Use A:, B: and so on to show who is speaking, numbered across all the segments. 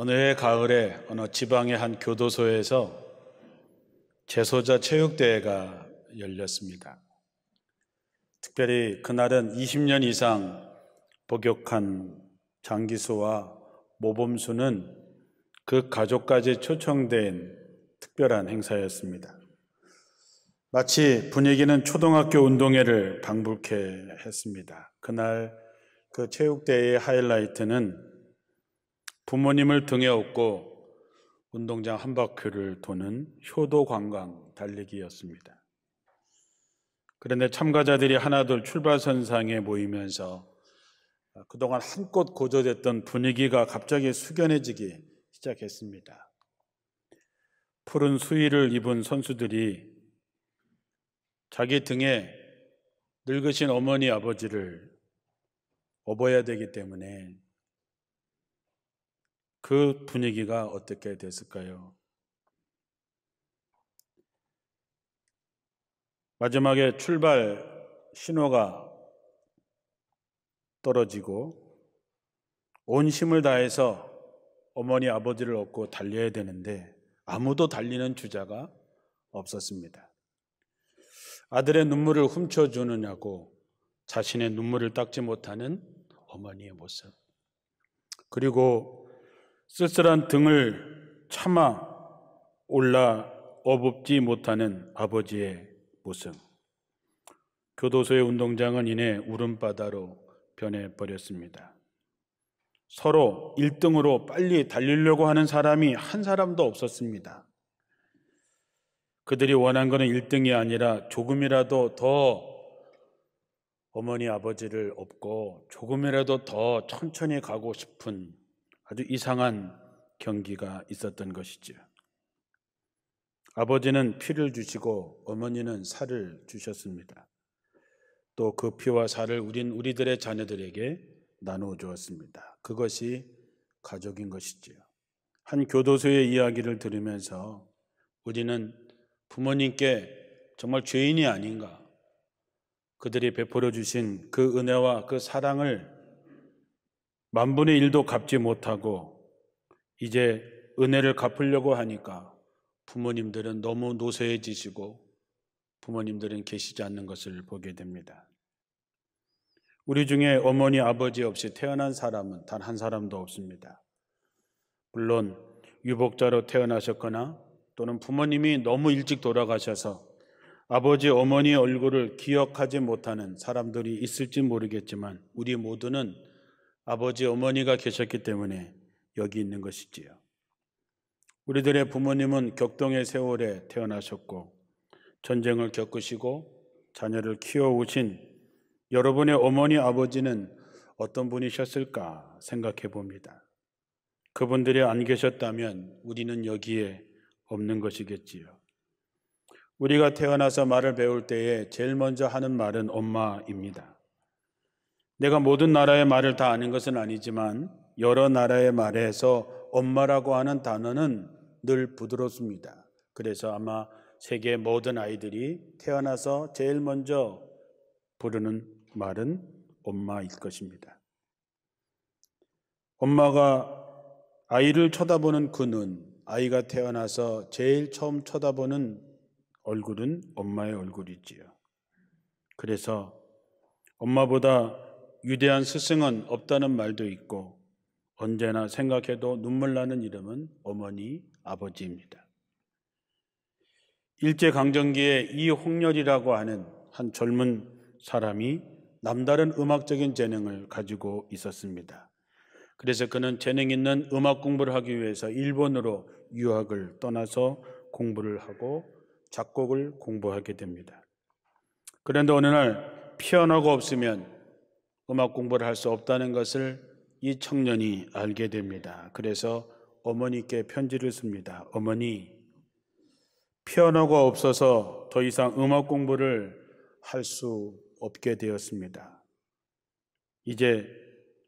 A: 어느 해 가을에 어느 지방의 한 교도소에서 재소자 체육대회가 열렸습니다. 특별히 그날은 20년 이상 복역한 장기수와 모범수는 그 가족까지 초청된 특별한 행사였습니다. 마치 분위기는 초등학교 운동회를 방불케 했습니다. 그날 그 체육대회의 하이라이트는 부모님을 등에 업고 운동장 한 바퀴를 도는 효도 관광 달리기였습니다. 그런데 참가자들이 하나둘 출발선상에 모이면서 그동안 한껏 고조됐던 분위기가 갑자기 숙연해지기 시작했습니다. 푸른 수의를 입은 선수들이 자기 등에 늙으신 어머니 아버지를 업어야 되기 때문에 그 분위기가 어떻게 됐을까요? 마지막에 출발 신호가 떨어지고 온 힘을 다해서 어머니 아버지를 얻고 달려야 되는데 아무도 달리는 주자가 없었습니다. 아들의 눈물을 훔쳐주느냐고 자신의 눈물을 닦지 못하는 어머니의 모습. 그리고 쓸쓸한 등을 참아 올라 어붙지 못하는 아버지의 모습. 교도소의 운동장은 이내 울음바다로 변해버렸습니다. 서로 1등으로 빨리 달리려고 하는 사람이 한 사람도 없었습니다. 그들이 원한 것은 1등이 아니라 조금이라도 더 어머니 아버지를 업고 조금이라도 더 천천히 가고 싶은 아주 이상한 경기가 있었던 것이죠. 아버지는 피를 주시고 어머니는 살을 주셨습니다. 또 그 피와 살을 우린 우리들의 자녀들에게 나누어 주었습니다. 그것이 가족인 것이지요. 한 교도소의 이야기를 들으면서 우리는 부모님께 정말 죄인이 아닌가 그들이 베풀어 주신 그 은혜와 그 사랑을 만분의 일도 갚지 못하고 이제 은혜를 갚으려고 하니까 부모님들은 너무 노쇠해지시고 부모님들은 계시지 않는 것을 보게 됩니다. 우리 중에 어머니, 아버지 없이 태어난 사람은 단 한 사람도 없습니다. 물론 유복자로 태어나셨거나 또는 부모님이 너무 일찍 돌아가셔서 아버지, 어머니의 얼굴을 기억하지 못하는 사람들이 있을지 모르겠지만 우리 모두는 아버지 어머니가 계셨기 때문에 여기 있는 것이지요. 우리들의 부모님은 격동의 세월에 태어나셨고 전쟁을 겪으시고 자녀를 키워오신 여러분의 어머니 아버지는 어떤 분이셨을까 생각해 봅니다. 그분들이 안 계셨다면 우리는 여기에 없는 것이겠지요. 우리가 태어나서 말을 배울 때에 제일 먼저 하는 말은 엄마입니다. 내가 모든 나라의 말을 다 아는 것은 아니지만 여러 나라의 말에서 엄마라고 하는 단어는 늘 부드럽습니다. 그래서 아마 세계 모든 아이들이 태어나서 제일 먼저 부르는 말은 엄마일 것입니다. 엄마가 아이를 쳐다보는 그 눈, 아이가 태어나서 제일 처음 쳐다보는 얼굴은 엄마의 얼굴이지요. 그래서 엄마보다 위대한 스승은 없다는 말도 있고 언제나 생각해도 눈물 나는 이름은 어머니, 아버지입니다. 일제강점기에 이홍렬이라고 하는 한 젊은 사람이 남다른 음악적인 재능을 가지고 있었습니다. 그래서 그는 재능 있는 음악 공부를 하기 위해서 일본으로 유학을 떠나서 공부를 하고 작곡을 공부하게 됩니다. 그런데 어느 날 피아노가 없으면 음악 공부를 할 수 없다는 것을 이 청년이 알게 됩니다. 그래서 어머니께 편지를 씁니다. 어머니, 피아노가 없어서 더 이상 음악 공부를 할 수 없게 되었습니다. 이제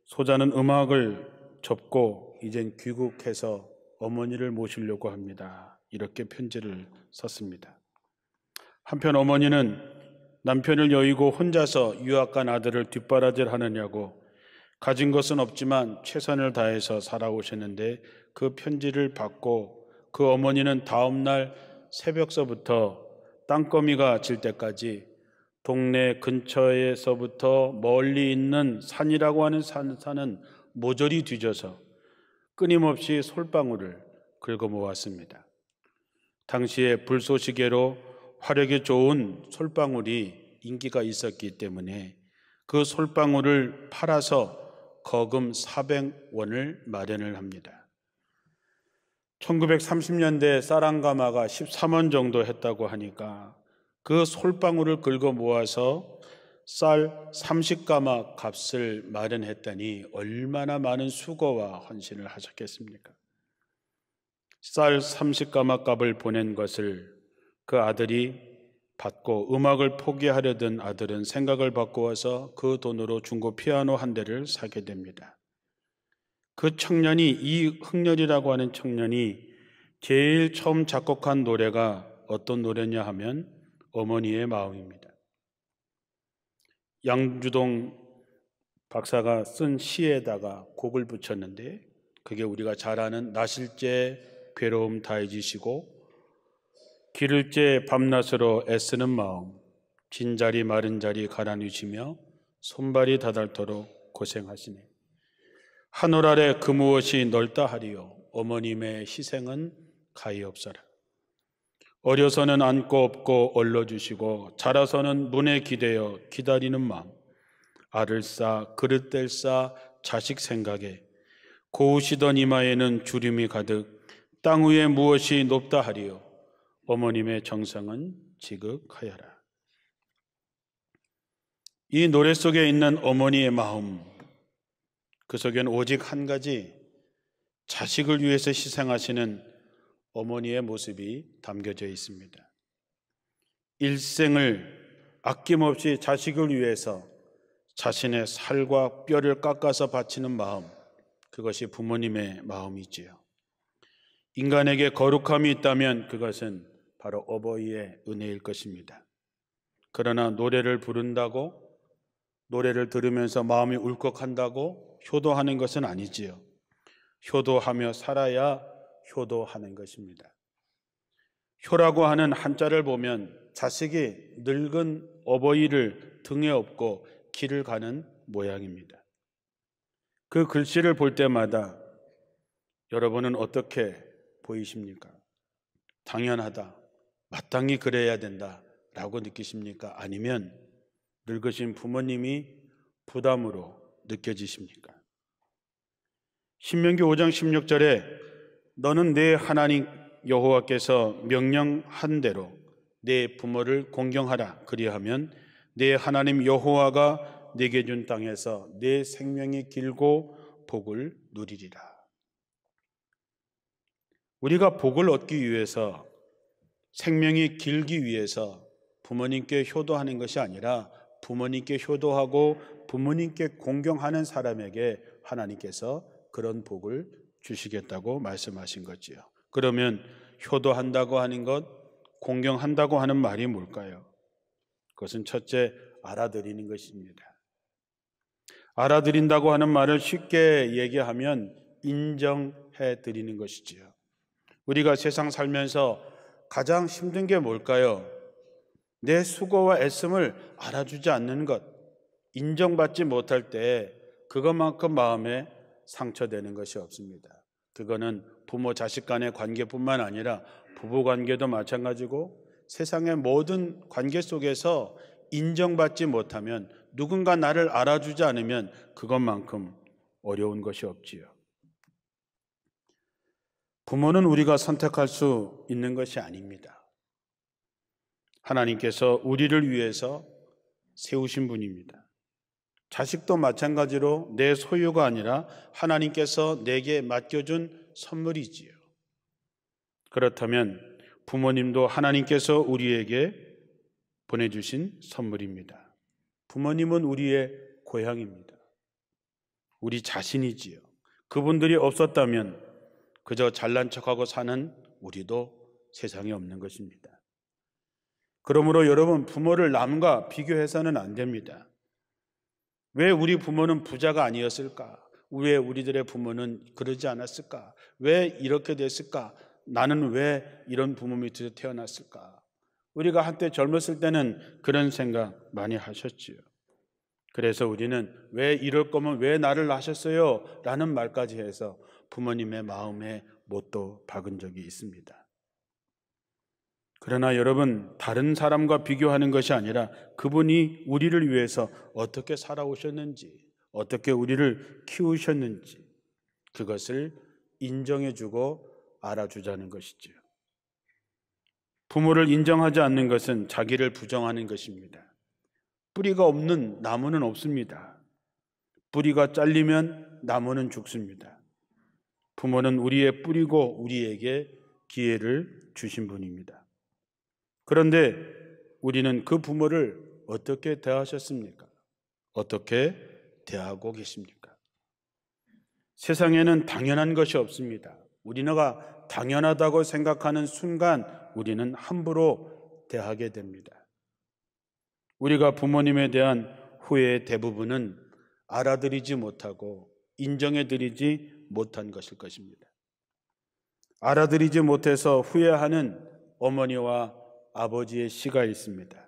A: 소자는 음악을 접고 이젠 귀국해서 어머니를 모시려고 합니다. 이렇게 편지를 썼습니다. 한편 어머니는 남편을 여의고 혼자서 유학 간 아들을 뒷바라질 하느냐고 가진 것은 없지만 최선을 다해서 살아오셨는데 그 편지를 받고 그 어머니는 다음날 새벽서부터 땅거미가 질 때까지 동네 근처에서부터 멀리 있는 산이라고 하는 산산은 모조리 뒤져서 끊임없이 솔방울을 긁어 모았습니다. 당시에 불쏘시개로 화력이 좋은 솔방울이 인기가 있었기 때문에 그 솔방울을 팔아서 거금 400원을 마련을 합니다. 1930년대 사랑가마가 13원 정도 했다고 하니까 그 솔방울을 긁어 모아서 쌀 30가마 값을 마련했다니 얼마나 많은 수고와 헌신을 하셨겠습니까? 쌀 30가마 값을 보낸 것을 그 아들이 받고 음악을 포기하려던 아들은 생각을 바꾸어서 그 돈으로 중고 피아노 한 대를 사게 됩니다. 그 청년이 이흑렬이라고 하는 청년이 제일 처음 작곡한 노래가 어떤 노래냐 하면 어머니의 마음입니다. 양주동 박사가 쓴 시에다가 곡을 붙였는데 그게 우리가 잘 아는 나실제 괴로움 다해지시고 길을째 밤낮으로 애쓰는 마음, 긴 자리 마른 자리 가라앉히며 손발이 다닳도록 고생하시네. 하늘 아래 그 무엇이 넓다 하리요. 어머님의 희생은 가이없어라. 어려서는 안고 없고 얼러주시고 자라서는 문에 기대어 기다리는 마음. 알을 싸 그릇들 싸 자식 생각에 고우시던 이마에는 주름이 가득 땅 위에 무엇이 높다 하리요. 어머님의 정성은 지극하여라. 이 노래 속에 있는 어머니의 마음, 그 속엔 오직 한 가지 자식을 위해서 희생하시는 어머니의 모습이 담겨져 있습니다. 일생을 아낌없이 자식을 위해서 자신의 살과 뼈를 깎아서 바치는 마음, 그것이 부모님의 마음이지요. 인간에게 거룩함이 있다면 그것은 바로 어버이의 은혜일 것입니다. 그러나 노래를 부른다고 노래를 들으면서 마음이 울컥한다고 효도하는 것은 아니지요. 효도하며 살아야 효도하는 것입니다. 효라고 하는 한자를 보면 자식이 늙은 어버이를 등에 업고 길을 가는 모양입니다. 그 글씨를 볼 때마다 여러분은 어떻게 보이십니까? 당연하다. 마땅히 그래야 된다라고 느끼십니까? 아니면 늙으신 부모님이 부담으로 느껴지십니까? 신명기 5장 16절에 너는 내 하나님 여호와께서 명령한 대로 내 부모를 공경하라 그리하면 내 하나님 여호와가 내게 준 땅에서 내 생명이 길고 복을 누리리라. 우리가 복을 얻기 위해서 생명이 길기 위해서 부모님께 효도하는 것이 아니라 부모님께 효도하고 부모님께 공경하는 사람에게 하나님께서 그런 복을 주시겠다고 말씀하신 거지요. 그러면 효도한다고 하는 것, 공경한다고 하는 말이 뭘까요? 그것은 첫째 알아들이는 것입니다. 알아들인다고 하는 말을 쉽게 얘기하면 인정해 드리는 것이지요. 우리가 세상 살면서 가장 힘든 게 뭘까요? 내 수고와 애씀을 알아주지 않는 것, 인정받지 못할 때 그것만큼 마음에 상처되는 것이 없습니다. 그거는 부모 자식 간의 관계뿐만 아니라 부부 관계도 마찬가지고 세상의 모든 관계 속에서 인정받지 못하면 누군가 나를 알아주지 않으면 그것만큼 어려운 것이 없지요. 부모는 우리가 선택할 수 있는 것이 아닙니다. 하나님께서 우리를 위해서 세우신 분입니다. 자식도 마찬가지로 내 소유가 아니라 하나님께서 내게 맡겨준 선물이지요. 그렇다면 부모님도 하나님께서 우리에게 보내주신 선물입니다. 부모님은 우리의 고향입니다. 우리 자신이지요. 그분들이 없었다면 그저 잘난 척하고 사는 우리도 세상에 없는 것입니다. 그러므로 여러분 부모를 남과 비교해서는 안 됩니다. 왜 우리 부모는 부자가 아니었을까? 왜 우리들의 부모는 그러지 않았을까? 왜 이렇게 됐을까? 나는 왜 이런 부모 밑에서 태어났을까? 우리가 한때 젊었을 때는 그런 생각 많이 하셨지요. 그래서 우리는 왜 이럴 거면 왜 나를 낳으셨어요? 라는 말까지 해서 부모님의 마음에 못도 박은 적이 있습니다. 그러나 여러분, 다른 사람과 비교하는 것이 아니라 그분이 우리를 위해서 어떻게 살아오셨는지, 어떻게 우리를 키우셨는지, 그것을 인정해주고 알아주자는 것이지 부모를 인정하지 않는 것은 자기를 부정하는 것입니다. 뿌리가 없는 나무는 없습니다. 뿌리가 잘리면 나무는 죽습니다. 부모는 우리의 뿌리고 우리에게 기회를 주신 분입니다. 그런데 우리는 그 부모를 어떻게 대하셨습니까? 어떻게 대하고 계십니까? 세상에는 당연한 것이 없습니다. 우리나가 당연하다고 생각하는 순간 우리는 함부로 대하게 됩니다. 우리가 부모님에 대한 후회의 대부분은 알아들이지 못하고 인정해드리지 못한 것일 것입니다. 알아들이지 못해서 후회하는 어머니와 아버지의 시가 있습니다.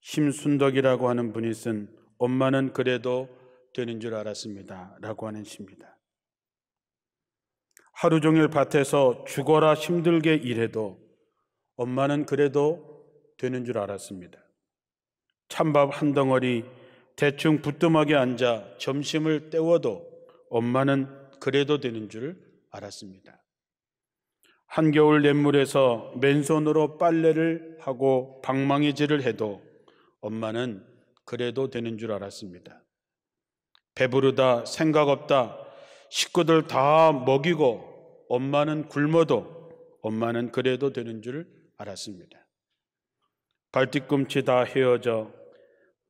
A: 심순덕이라고 하는 분이 쓴 엄마는 그래도 되는 줄 알았습니다. 라고 하는 시입니다. 하루 종일 밭에서 죽어라 힘들게 일해도 엄마는 그래도 되는 줄 알았습니다. 찬밥 한 덩어리 대충 부뚜막에 앉아 점심을 때워도 엄마는 그래도 되는 줄 알았습니다. 한겨울 냇물에서 맨손으로 빨래를 하고 방망이질을 해도 엄마는 그래도 되는 줄 알았습니다. 배부르다, 생각 없다, 식구들 다 먹이고 엄마는 굶어도 엄마는 그래도 되는 줄 알았습니다. 발뒤꿈치 다 헤어져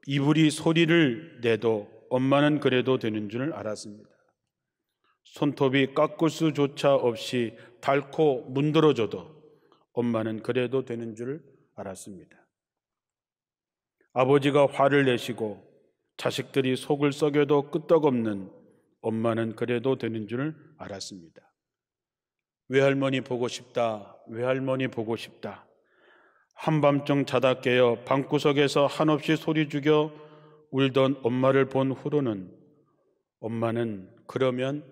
A: 이불이 소리를 내도 엄마는 그래도 되는 줄 알았습니다. 손톱이 깎을 수조차 없이 닳고 문드러져도 엄마는 그래도 되는 줄 알았습니다. 아버지가 화를 내시고 자식들이 속을 썩여도 끄떡없는 엄마는 그래도 되는 줄 알았습니다. 외할머니 보고 싶다, 외할머니 보고 싶다. 한밤중 자다 깨어 방구석에서 한없이 소리 죽여 울던 엄마를 본 후로는 엄마는 그러면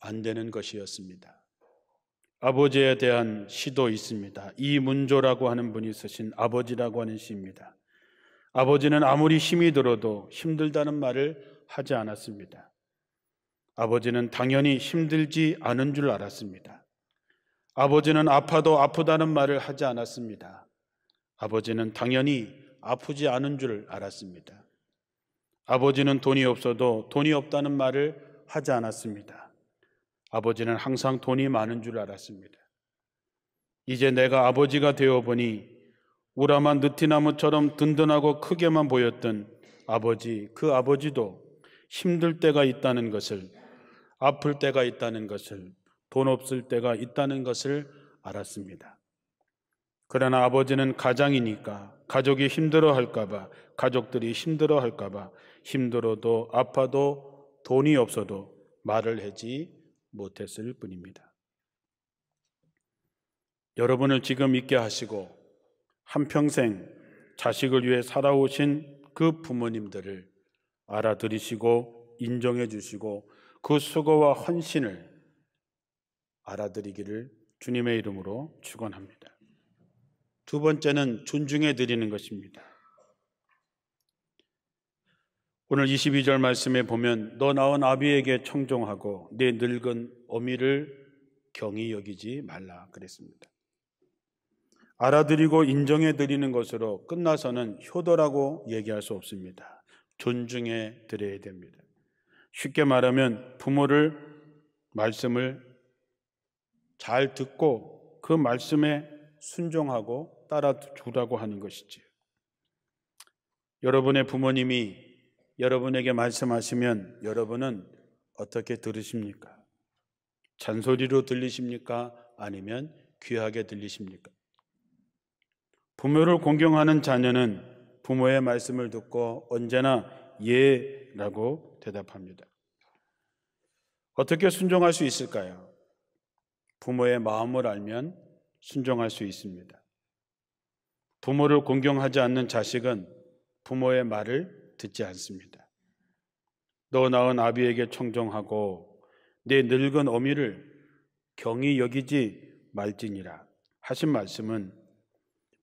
A: 안 되는 것이었습니다. 아버지에 대한 시도 있습니다. 이 문조라고 하는 분이 쓰신 아버지라고 하는 시입니다. 아버지는 아무리 힘이 들어도 힘들다는 말을 하지 않았습니다. 아버지는 당연히 힘들지 않은 줄 알았습니다. 아버지는 아파도 아프다는 말을 하지 않았습니다. 아버지는 당연히 아프지 않은 줄 알았습니다. 아버지는 돈이 없어도 돈이 없다는 말을 하지 않았습니다. 아버지는 항상 돈이 많은 줄 알았습니다. 이제 내가 아버지가 되어 보니 우람한 느티나무처럼 든든하고 크게만 보였던 아버지, 그 아버지도 힘들 때가 있다는 것을, 아플 때가 있다는 것을, 돈 없을 때가 있다는 것을 알았습니다. 그러나 아버지는 가장이니까 가족이 힘들어 할까봐, 가족들이 힘들어 할까봐, 힘들어도 아파도 돈이 없어도 말을 하지 못했을 뿐입니다. 여러분을 지금 있게 하시고 한평생 자식을 위해 살아오신 그 부모님들을 알아들이시고 인정해 주시고 그 수고와 헌신을 알아들이기를 주님의 이름으로 축원합니다. 두 번째는 존중해 드리는 것입니다. 오늘 22절 말씀에 보면 너 낳은 아비에게 청종하고 내 늙은 어미를 경히 여기지 말라 그랬습니다. 알아들이고 인정해 드리는 것으로 끝나서는 효도라고 얘기할 수 없습니다. 존중해 드려야 됩니다. 쉽게 말하면 부모를 말씀을 잘 듣고 그 말씀에 순종하고 따라 주라고 하는 것이지요. 여러분의 부모님이 여러분에게 말씀하시면 여러분은 어떻게 들으십니까? 잔소리로 들리십니까? 아니면 귀하게 들리십니까? 부모를 공경하는 자녀는 부모의 말씀을 듣고 언제나 예라고 대답합니다. 어떻게 순종할 수 있을까요? 부모의 마음을 알면 순종할 수 있습니다. 부모를 공경하지 않는 자식은 부모의 말을 듣지 않습니다. 너 낳은 아비에게 청정하고 내 늙은 어미를 경히 여기지 말지니라 하신 말씀은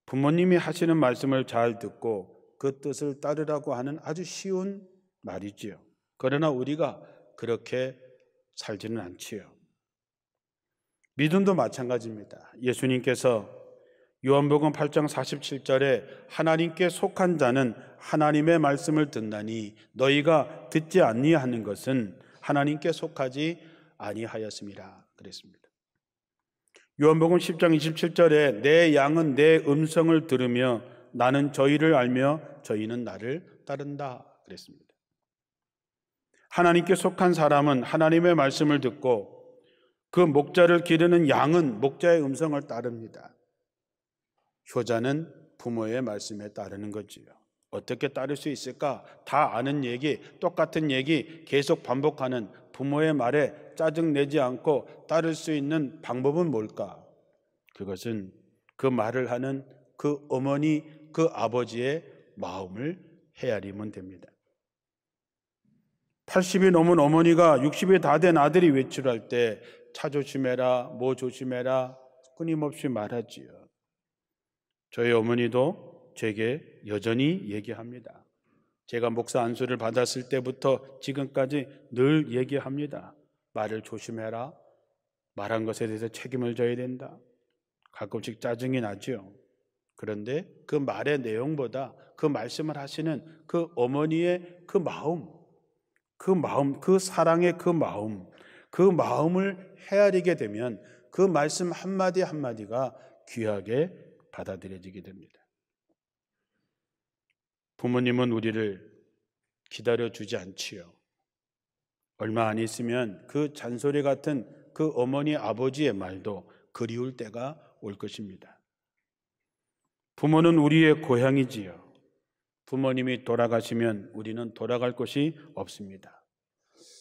A: 부모님이 하시는 말씀을 잘 듣고 그 뜻을 따르라고 하는 아주 쉬운 말이지요. 그러나 우리가 그렇게 살지는 않지요. 믿음도 마찬가지입니다. 예수님께서 요한복음 8장 47절에 하나님께 속한 자는 하나님의 말씀을 듣나니 너희가 듣지 아니하는 것은 하나님께 속하지 아니하였습니다. 그랬습니다. 요한복음 10장 27절에 내 양은 내 음성을 들으며 나는 저희를 알며 저희는 나를 따른다. 그랬습니다. 하나님께 속한 사람은 하나님의 말씀을 듣고 그 목자를 기르는 양은 목자의 음성을 따릅니다. 효자는 부모의 말씀에 따르는 거지요. 어떻게 따를 수 있을까? 다 아는 얘기, 똑같은 얘기 계속 반복하는 부모의 말에 짜증 내지 않고 따를 수 있는 방법은 뭘까? 그것은 그 말을 하는 그 어머니, 그 아버지의 마음을 헤아리면 됩니다. 80이 넘은 어머니가 60이 다 된 아들이 외출할 때 차 조심해라, 뭐 조심해라 끊임없이 말하지요. 저희 어머니도 제게 여전히 얘기합니다. 제가 목사 안수를 받았을 때부터 지금까지 늘 얘기합니다. 말을 조심해라. 말한 것에 대해서 책임을 져야 된다. 가끔씩 짜증이 나죠 그런데 그 말의 내용보다 그 말씀을 하시는 그 어머니의 그 마음, 그 마음, 그 사랑의 그 마음, 그 마음을 헤아리게 되면 그 말씀 한마디 한마디가 귀하게 받아들여지게 됩니다. 부모님은 우리를 기다려 주지 않지요. 얼마 안 있으면 그 잔소리 같은 그 어머니 아버지의 말도 그리울 때가 올 것입니다. 부모는 우리의 고향이지요. 부모님이 돌아가시면 우리는 돌아갈 곳이 없습니다.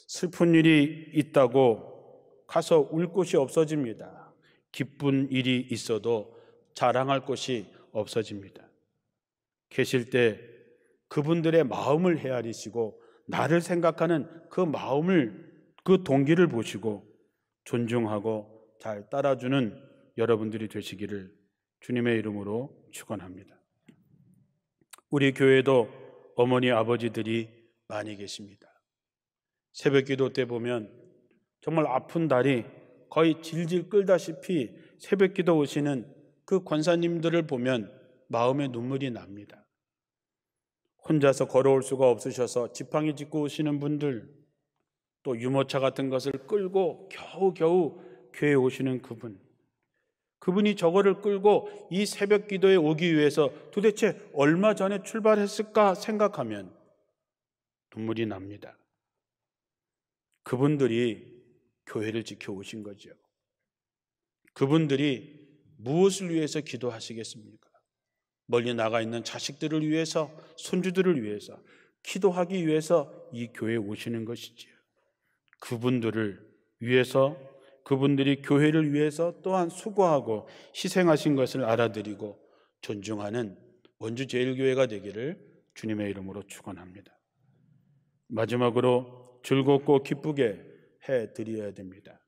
A: 슬픈 일이 있다고 가서 울 곳이 없어집니다. 기쁜 일이 있어도 자랑할 것이 없어집니다. 계실 때 그분들의 마음을 헤아리시고 나를 생각하는 그 마음을 그 동기를 보시고 존중하고 잘 따라주는 여러분들이 되시기를 주님의 이름으로 축원합니다. 우리 교회도 어머니 아버지들이 많이 계십니다. 새벽 기도 때 보면 정말 아픈 다리 거의 질질 끌다시피 새벽 기도 오시는 그 권사님들을 보면 마음에 눈물이 납니다. 혼자서 걸어올 수가 없으셔서 지팡이 짚고 오시는 분들, 또 유모차 같은 것을 끌고 겨우겨우 교회 에 오시는 그분, 그분이 저거를 끌고 이 새벽 기도에 오기 위해서 도대체 얼마 전에 출발했을까 생각하면 눈물이 납니다. 그분들이 교회를 지켜오신 거죠. 그분들이 무엇을 위해서 기도하시겠습니까? 멀리 나가 있는 자식들을 위해서, 손주들을 위해서, 기도하기 위해서 이 교회에 오시는 것이지요. 그분들을 위해서, 그분들이 교회를 위해서 또한 수고하고 희생하신 것을 알아들이고 존중하는 원주제일교회가 되기를 주님의 이름으로 축원합니다. 마지막으로 즐겁고 기쁘게 해 드려야 됩니다.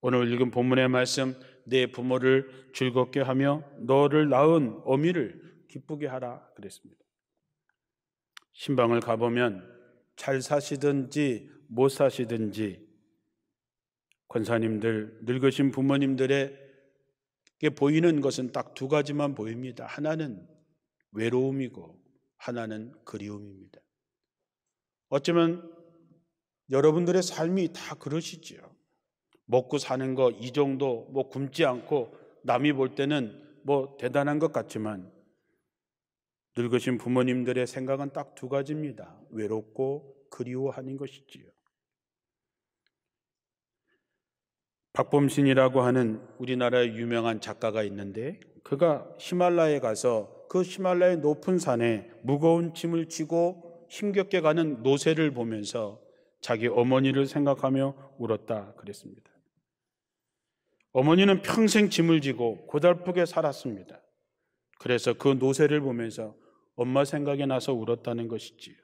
A: 오늘 읽은 본문의 말씀 내 부모를 즐겁게 하며 너를 낳은 어미를 기쁘게 하라 그랬습니다. 신방을 가보면 잘 사시든지 못 사시든지 권사님들 늙으신 부모님들에게 보이는 것은 딱 두 가지만 보입니다. 하나는 외로움이고 하나는 그리움입니다. 어쩌면 여러분들의 삶이 다 그러시지요. 먹고 사는 거 이 정도 뭐 굶지 않고 남이 볼 때는 뭐 대단한 것 같지만 늙으신 부모님들의 생각은 딱 두 가지입니다. 외롭고 그리워하는 것이지요. 박범신이라고 하는 우리나라의 유명한 작가가 있는데 그가 히말라야에 가서 그 히말라야의 높은 산에 무거운 짐을 지고 힘겹게 가는 노새를 보면서 자기 어머니를 생각하며 울었다 그랬습니다. 어머니는 평생 짐을 지고 고달프게 살았습니다. 그래서 그 노새를 보면서 엄마 생각이 나서 울었다는 것이지요.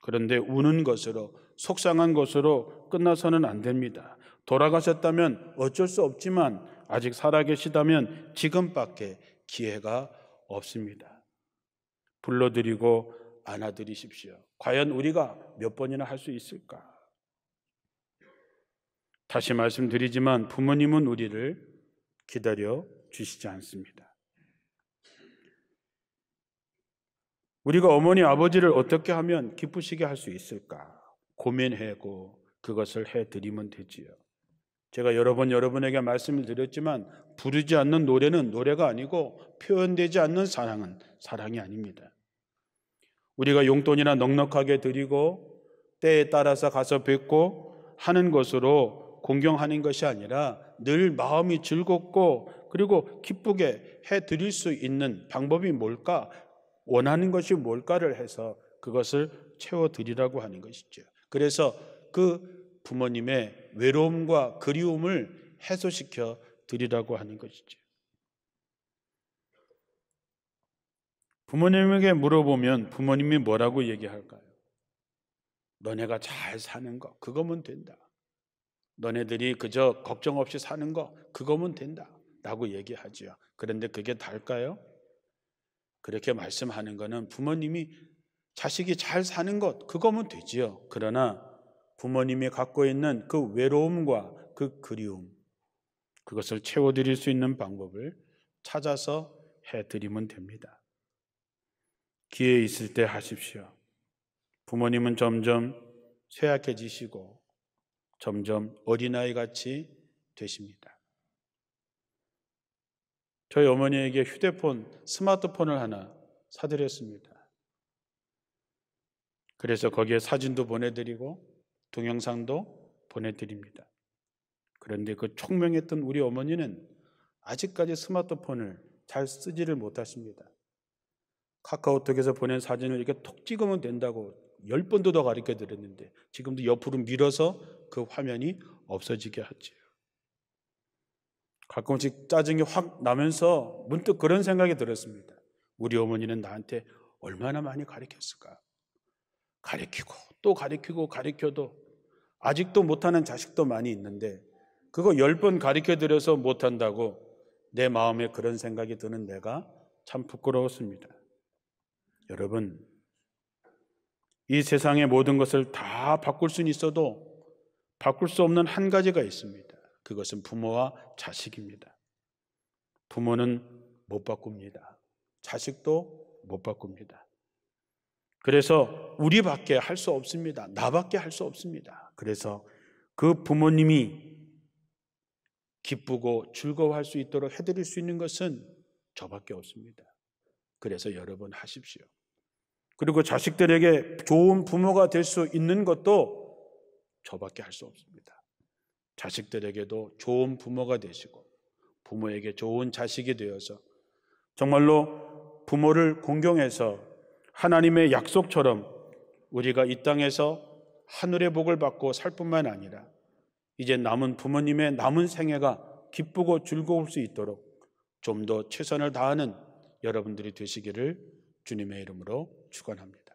A: 그런데 우는 것으로 속상한 것으로 끝나서는 안 됩니다. 돌아가셨다면 어쩔 수 없지만 아직 살아계시다면 지금밖에 기회가 없습니다. 불러드리고 안아드리십시오. 과연 우리가 몇 번이나 할 수 있을까? 다시 말씀드리지만 부모님은 우리를 기다려 주시지 않습니다. 우리가 어머니 아버지를 어떻게 하면 기쁘시게 할 수 있을까 고민하고 그것을 해 드리면 되지요. 제가 여러 번 여러분에게 말씀을 드렸지만 부르지 않는 노래는 노래가 아니고 표현되지 않는 사랑은 사랑이 아닙니다. 우리가 용돈이나 넉넉하게 드리고 때에 따라서 가서 뵙고 하는 것으로 공경하는 것이 아니라 늘 마음이 즐겁고 그리고 기쁘게 해 드릴 수 있는 방법이 뭘까? 원하는 것이 뭘까를 해서 그것을 채워 드리라고 하는 것이죠. 그래서 그 부모님의 외로움과 그리움을 해소시켜 드리라고 하는 것이죠. 부모님에게 물어보면 부모님이 뭐라고 얘기할까요? 너네가 잘 사는 거, 그거면 된다. 너네들이 그저 걱정 없이 사는 거 그거면 된다 라고 얘기하지요. 그런데 그게 달까요? 그렇게 말씀하는 거는 부모님이 자식이 잘 사는 것 그거면 되지요. 그러나 부모님이 갖고 있는 그 외로움과 그 그리움 그것을 채워드릴 수 있는 방법을 찾아서 해드리면 됩니다. 기회 있을 때 하십시오. 부모님은 점점 쇠약해지시고 점점 어린아이 같이 되십니다. 저희 어머니에게 휴대폰, 스마트폰을 하나 사드렸습니다. 그래서 거기에 사진도 보내드리고 동영상도 보내드립니다. 그런데 그 총명했던 우리 어머니는 아직까지 스마트폰을 잘 쓰지를 못하십니다. 카카오톡에서 보낸 사진을 이렇게 톡 찍으면 된다고 열 번도 더 가르쳐 드렸는데 지금도 옆으로 밀어서 그 화면이 없어지게 하지요. 가끔씩 짜증이 확 나면서 문득 그런 생각이 들었습니다. 우리 어머니는 나한테 얼마나 많이 가르쳤을까? 가르치고 또 가르치고 가르쳐도 아직도 못하는 자식도 많이 있는데 그거 열 번 가르쳐 드려서 못한다고 내 마음에 그런 생각이 드는 내가 참 부끄러웠습니다. 여러분, 이 세상의 모든 것을 다 바꿀 수는 있어도 바꿀 수 없는 한 가지가 있습니다. 그것은 부모와 자식입니다. 부모는 못 바꿉니다. 자식도 못 바꿉니다. 그래서 우리밖에 할 수 없습니다. 나밖에 할 수 없습니다. 그래서 그 부모님이 기쁘고 즐거워할 수 있도록 해드릴 수 있는 것은 저밖에 없습니다. 그래서 여러분 하십시오. 그리고 자식들에게 좋은 부모가 될 수 있는 것도 저밖에 할 수 없습니다. 자식들에게도 좋은 부모가 되시고 부모에게 좋은 자식이 되어서 정말로 부모를 공경해서 하나님의 약속처럼 우리가 이 땅에서 하늘의 복을 받고 살 뿐만 아니라 이제 남은 부모님의 남은 생애가 기쁘고 즐거울 수 있도록 좀 더 최선을 다하는 여러분들이 되시기를 주님의 이름으로 주관합니다.